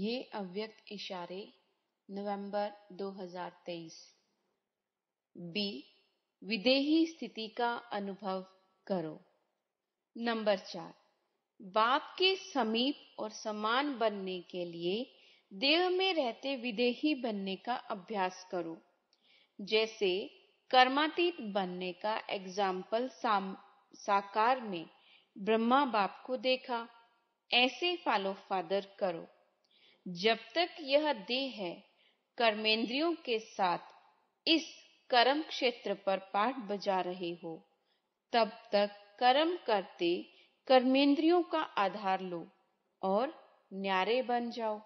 ये अव्यक्त इशारे नवंबर 2023 बी विदेही स्थिति का अनुभव करो नंबर चार बाप के समीप और समान बनने के लिए देह में रहते विदेही बनने का अभ्यास करो जैसे कर्मातीत बनने का एग्जाम्पल साकार में ब्रह्मा बाप को देखा ऐसे फॉलो फादर करो जब तक यह देह है कर्मेंद्रियों के साथ इस कर्म क्षेत्र पर पाठ बजा रहे हो तब तक कर्म करते कर्मेंद्रियों का आधार लो और न्यारे बन जाओ